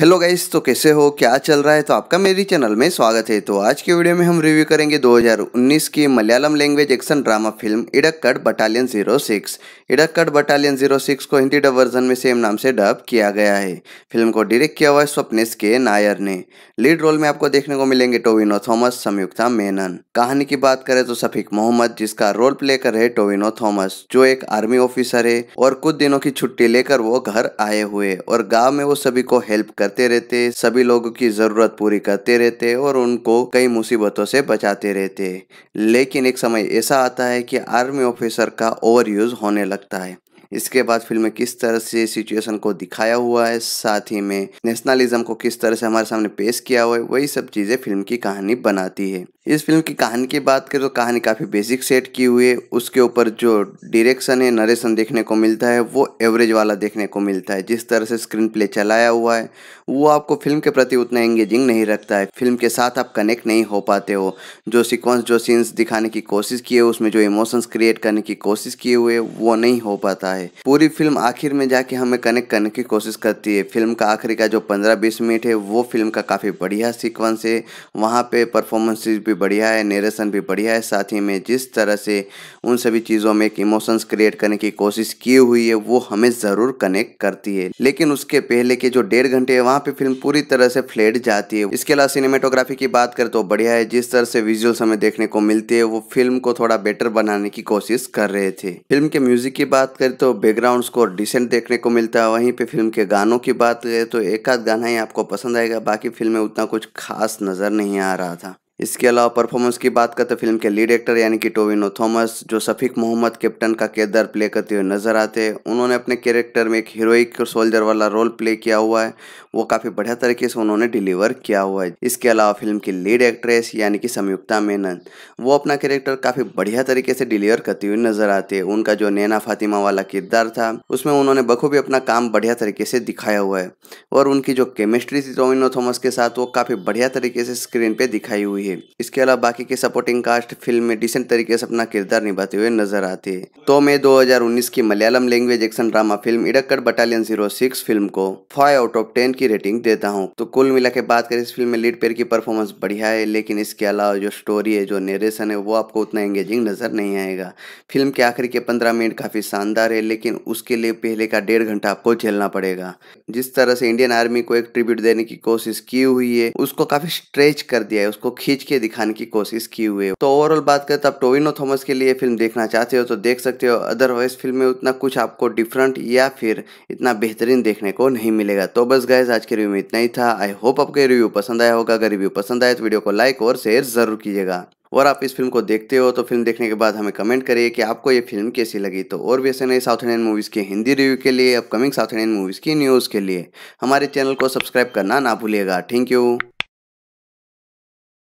hello guys तो कैसे हो क्या चल रहा है तो आपका मेरी चैनल में स्वागत है तो आज के वीडियो में हम रिव्यू करेंगे 2019 की Malayalam language action drama film Edakkad battalion 06 Edakkad battalion 06 को हिंदी डब वर्जन में सेम नाम से डब किया गया है फिल्म को डायरेक्ट किया हुआ है स्वप्नेश के नायर ने लीड रोल में आपको देखने को मिलेंगे टोविनो थॉमस संयुक्ता मेनन कहानी की बात करें तो सफीक मोहम्मद जिसका रोल प्ले कर रहे टोविनो थॉमस जो एक आर्मी ऑफिसर है और कुछ दिनों की छुट्टी लेकर वो घर आए हुए और गाँव में वो सभी को हेल्प कर करते रहते सभी लोगों की ज़रूरत पूरी करते रहते और उनको कई मुसीबतों से बचाते रहते लेकिन एक समय ऐसा आता है कि आर्मी ऑफिसर का ओवर यूज़ होने लगता है इसके बाद फिल्म में किस तरह से सिचुएशन को दिखाया हुआ है साथ ही में नेशनलिज्म को किस तरह से हमारे सामने पेश किया हुआ है वही सब चीज़ें फिल्म की कहानी बनाती है इस फिल्म की कहानी की बात करें तो कहानी काफ़ी बेसिक सेट की हुई है उसके ऊपर जो डायरेक्शन है नरेशन देखने को मिलता है वो एवरेज वाला देखने को मिलता है जिस तरह से स्क्रीन प्ले चलाया हुआ है वो आपको फिल्म के प्रति उतना एंगेजिंग नहीं रखता है फिल्म के साथ आप कनेक्ट नहीं हो पाते हो जो सिक्वेंस जो सीन्स दिखाने की कोशिश किए उसमें जो इमोशंस क्रिएट करने की कोशिश किए हुए वो नहीं हो पाता है है पूरी फिल्म आखिर में जाके हमें कनेक्ट करने की कोशिश करती है फिल्म का आखिरी का जो पंद्रह बीस मिनट है वो फिल्म का काफ़ी बढ़िया सीक्वेंस है वहाँ पे परफॉर्मेंसेज भी बढ़िया है नरेशन भी बढ़िया है साथ ही में जिस तरह से उन सभी चीज़ों में एक इमोशंस क्रिएट करने की कोशिश की हुई है वो हमें ज़रूर कनेक्ट करती है लेकिन उसके पहले के जो डेढ़ घंटे है वहाँ पे फिल्म पूरी तरह से फ्लेट जाती है इसके अलावा सिनेमेटोग्राफी की बात करें तो बढ़िया है जिस तरह से विजुअल्स हमें देखने को मिलती है वो फिल्म को थोड़ा बेटर बनाने की कोशिश कर रहे थे फिल्म के म्यूजिक की बात करें तो बैकग्राउंड स्कोर डिसेंट देखने को मिलता है वहीं पे फिल्म के गानों की बात करें तो एक आध गाना ही आपको पसंद आएगा बाकी फिल्म में उतना कुछ खास नज़र नहीं आ रहा था इसके अलावा परफॉर्मेंस की बात करते तो फिल्म के लीड एक्टर यानी कि टोविनो थॉमस जो सफ़ीक मोहम्मद कैप्टन का किरदार प्ले करते हुए नज़र आते हैं उन्होंने अपने कैरेक्टर में एक हीरोइक सोल्जर वाला रोल प्ले किया हुआ है वो काफ़ी बढ़िया तरीके से उन्होंने डिलीवर किया हुआ है इसके अलावा फिल्म की लीड एक्ट्रेस यानी कि संयुक्ता मेनन वो अपना कैरेक्टर काफ़ी बढ़िया तरीके से डिलीवर करती हुई नज़र आती है उनका जो नैना फातिमा वाला किरदार था उसमें उन्होंने बखूबी अपना काम बढ़िया तरीके से दिखाया हुआ है और उनकी जो केमिस्ट्री थी टोविनो थॉमस के साथ वो काफ़ी बढ़िया तरीके से स्क्रीन पर दिखाई हुई है है इसके अलावा बाकी के सपोर्टिंग कास्ट फिल्म में डिसेंट तरीके से अपना किरदार निभाते हुए नजर आते हैं तो मैं 2019 की Malayalam language action drama film Edakkad battalion zero six film को फाइव आउट ऑफ टेन की रेटिंग देता हूँ तो कुल मिला के बात करें इस फिल्म में लीड पेयर की परफॉर्मेंस बढ़िया है लेकिन इसके अलावा जो स्टोरी है जो नेरेशन है वो आपको उतना एंगेजिंग नजर नहीं आएगा फिल्म के आखिरी के पंद्रह मिनट काफी शानदार है लेकिन उसके लिए पहले का डेढ़ घंटा आपको झेलना पड़ेगा जिस तरह से इंडियन आर्मी को एक ट्रिब्यूट देने की कोशिश की हुई है उसको काफी स्ट्रेच कर दिया है उसको खींच खींच के दिखाने की कोशिश की हुई है तो ओवरऑल बात करें तो आप टोविनो थॉमस के लिए फिल्म देखना चाहते हो तो देख सकते हो अदरवाइज फिल्म में उतना कुछ आपको डिफरेंट या फिर इतना बेहतरीन देखने को नहीं मिलेगा तो बस गाइज आज के रिव्यू में इतना ही था आई होप आपके रिव्यू पसंद आया होगा अगर रिव्यू पसंद आए तो वीडियो को लाइक और शेयर जरूर कीजिएगा और आप इस फिल्म को देखते हो तो फिल्म देखने के बाद हमें कमेंट करिए कि आपको ये फिल्म कैसी लगी तो और भी ऐसे नए साउथ इंडियन मूवीज़ के हिंदी रिव्यू के लिए अपकमिंग साउथ इंडियन मूवीज़ की न्यूज़ के लिए हमारे चैनल को सब्सक्राइब करना ना भूलिएगा थैंक यू